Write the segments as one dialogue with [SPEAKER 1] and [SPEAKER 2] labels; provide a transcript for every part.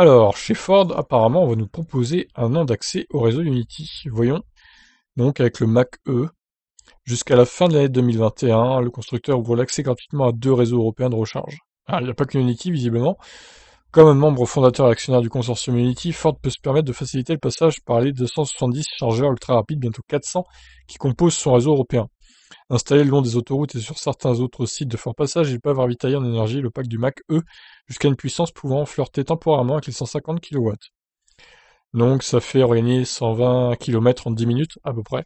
[SPEAKER 1] Alors, chez Ford, apparemment, on va nous proposer un an d'accès au réseau Unity. Voyons. Donc, avec le Mac E. Jusqu'à la fin de l'année 2021, le constructeur ouvre l'accès gratuitement à deux réseaux européens de recharge. Ah, il n'y a pas que Unity, visiblement. Comme un membre fondateur et actionnaire du consortium Unity, Ford peut se permettre de faciliter le passage par les 270 chargeurs ultra rapides, bientôt 400, qui composent son réseau européen. Installés le long des autoroutes et sur certains autres sites de fort passage, ils peuvent ravitailler en énergie le pack du Mac E jusqu'à une puissance pouvant flirter temporairement avec les 150 kW. Donc ça fait régner 120 km en 10 minutes à peu près,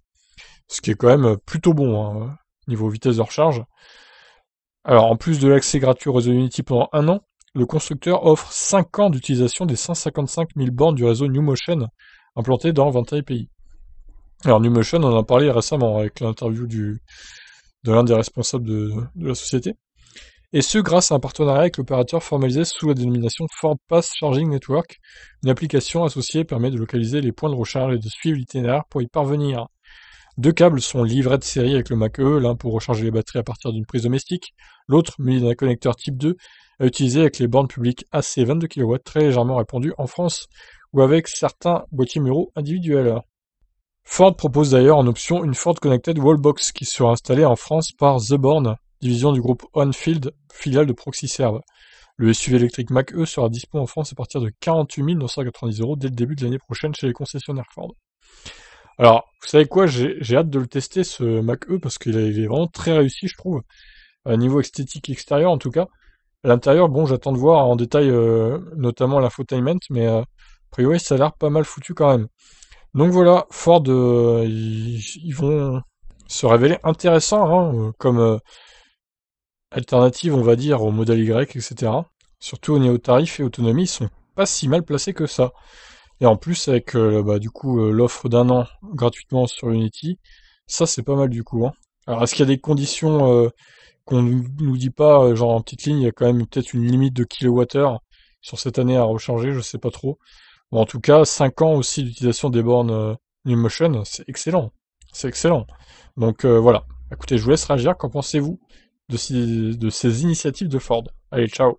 [SPEAKER 1] ce qui est quand même plutôt bon hein, niveau vitesse de recharge. Alors en plus de l'accès gratuit au réseau Unity pendant un an, le constructeur offre 5 ans d'utilisation des 155 000 bornes du réseau New Motion implantées dans 21 pays. Alors Numotion, en a parlé récemment avec l'interview de l'un des responsables de, la société. Et ce, grâce à un partenariat avec l'opérateur formalisé sous la dénomination Ford Pass Charging Network. Une application associée permet de localiser les points de recharge et de suivre l'itinéraire pour y parvenir. Deux câbles sont livrés de série avec le MacE, l'un pour recharger les batteries à partir d'une prise domestique, l'autre, muni d'un connecteur type 2, à utiliser avec les bornes publiques AC 22 kW, très légèrement répandues en France, ou avec certains boîtiers muraux individuels. Ford propose d'ailleurs en option une Ford Connected Wallbox qui sera installée en France par The Born, division du groupe Onfield, filiale de Proxyserve. Le SUV électrique mac e sera dispo en France à partir de 48 990 euros dès le début de l'année prochaine chez les concessionnaires Ford. Alors, vous savez quoi, j'ai hâte de le tester ce Mac e parce qu'il est vraiment très réussi, je trouve. À euh, niveau esthétique extérieur, en tout cas. À l'intérieur, bon, j'attends de voir en détail euh, notamment l'infotainment, mais euh, a priori, ça a l'air pas mal foutu quand même. Donc voilà, Ford, euh, ils, vont se révéler intéressants hein, euh, comme euh, alternative, on va dire, au modèle Y, etc. Surtout au niveau tarif et autonomie, ils sont pas si mal placés que ça. Et en plus, avec bah, du coup l'offre d'un an gratuitement sur Unity, ça c'est pas mal du coup. Hein. Alors est-ce qu'il y a des conditions qu'on nous dit pas, genre en petite ligne, il y a quand même peut-être une limite de kilowattheure sur cette année à recharger, je sais pas trop. Bon en tout cas, 5 ans aussi d'utilisation des bornes euh, New c'est excellent. C'est excellent. Donc euh, voilà. Écoutez, je vous laisse réagir. Qu'en pensez-vous de de ces initiatives de Ford Allez, ciao